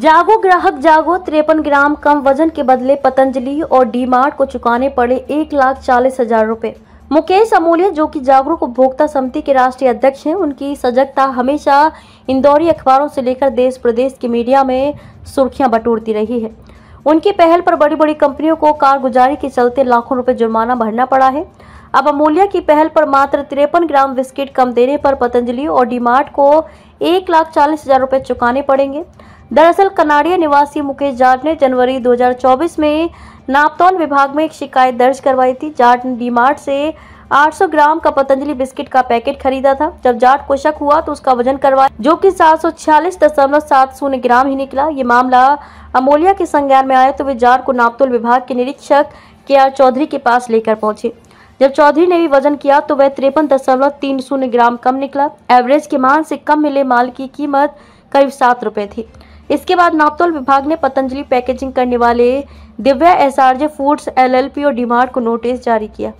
जागो ग्राहक जागो तिरपन ग्राम कम वजन के बदले पतंजलि और डीमार्ट को चुकाने पड़े एक लाख चालीस हजार रूपए मुकेश अमूल्य जो कि जागरूक उपभोक्ता समिति के राष्ट्रीय अध्यक्ष हैं उनकी सजगता हमेशा इंदौरी अखबारों से लेकर देश प्रदेश की मीडिया में सुर्खियां बटोरती रही है उनकी पहल पर बड़ी बड़ी कंपनियों को कारगुजारी के चलते लाखों रुपए जुर्माना भरना पड़ा है अब अमूल्य की पहल पर मात्र तिरपन ग्राम बिस्किट कम देने पर पतंजलि और डीमार्ट को एक लाख चालीस हजार रुपये चुकाने पड़ेंगे दरअसल कनाडिया निवासी मुकेश जाट ने जनवरी 2024 में नापतौल विभाग में एक शिकायत दर्ज करवाई थी जाट ने डीमार्ट से 800 ग्राम का पतंजलि बिस्किट का पैकेट खरीदा था जब जाट को शक हुआ तो उसका वजन करवाया जो कि सात ग्राम ही निकला ये मामला अमोलिया के संज्ञान में आया तो वे जाट को नापतोल विभाग के निरीक्षक के आर चौधरी के पास लेकर पहुंचे जब चौधरी ने भी वजन किया तो वह तिरपन दशमलव तीन शून्य ग्राम कम निकला एवरेज के मान से कम मिले माल की कीमत करीब सात रुपए थी इसके बाद नापतोल विभाग ने पतंजलि पैकेजिंग करने वाले दिव्या एसआरजे फूड्स एलएलपी और डीमार्ट को नोटिस जारी किया